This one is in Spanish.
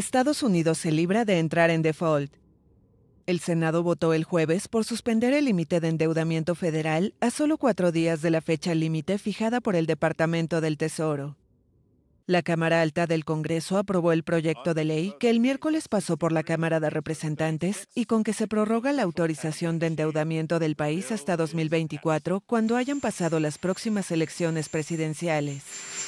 Estados Unidos se libra de entrar en default. El Senado votó el jueves por suspender el límite de endeudamiento federal a solo cuatro días de la fecha límite fijada por el Departamento del Tesoro. La Cámara Alta del Congreso aprobó el proyecto de ley que el miércoles pasó por la Cámara de Representantes y con que se prorroga la autorización de endeudamiento del país hasta 2024 cuando hayan pasado las próximas elecciones presidenciales.